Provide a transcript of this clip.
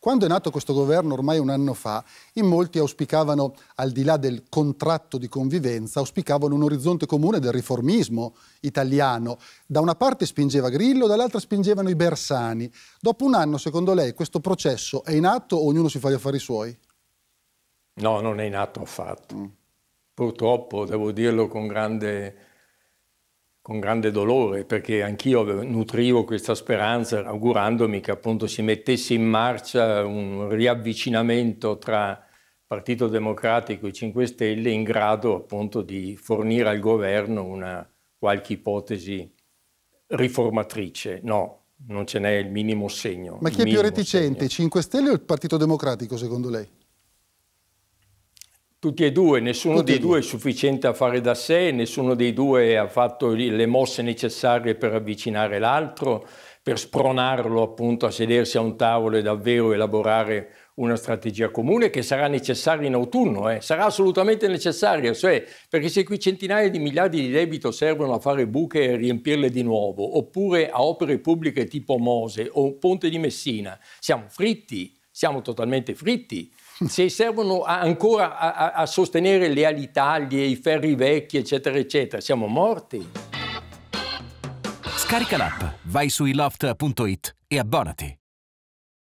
Quando è nato questo governo ormai un anno fa, in molti auspicavano, al di là del contratto di convivenza, auspicavano un orizzonte comune del riformismo italiano. Da una parte spingeva Grillo, dall'altra spingevano i Bersani. Dopo un anno, secondo lei, questo processo è in atto o ognuno si fa gli affari suoi? No, non è in atto affatto. Mm. Purtroppo, devo dirlo con grande con grande dolore perché anch'io nutrivo questa speranza augurandomi che appunto si mettesse in marcia un riavvicinamento tra Partito Democratico e 5 Stelle in grado appunto di fornire al governo una qualche ipotesi riformatrice. No, non ce n'è il minimo segno. Ma chi è più reticente, segno. 5 Stelle o il Partito Democratico secondo lei? Tutti e due, nessuno Tutti dei due. è sufficiente a fare da sé, nessuno dei due ha fatto le mosse necessarie per avvicinare l'altro, per spronarlo appunto a sedersi a un tavolo e davvero elaborare una strategia comune che sarà necessaria in autunno, eh? sarà assolutamente necessaria, cioè, perché se qui centinaia di miliardi di debito servono a fare buche e riempirle di nuovo, oppure a opere pubbliche tipo Mose o Ponte di Messina, siamo fritti, siamo totalmente fritti. Se servono a, ancora a, a sostenere le Alitalie, i ferri vecchi, eccetera, eccetera, siamo morti. Scarica l'app, vai su iloft.it e abbonati.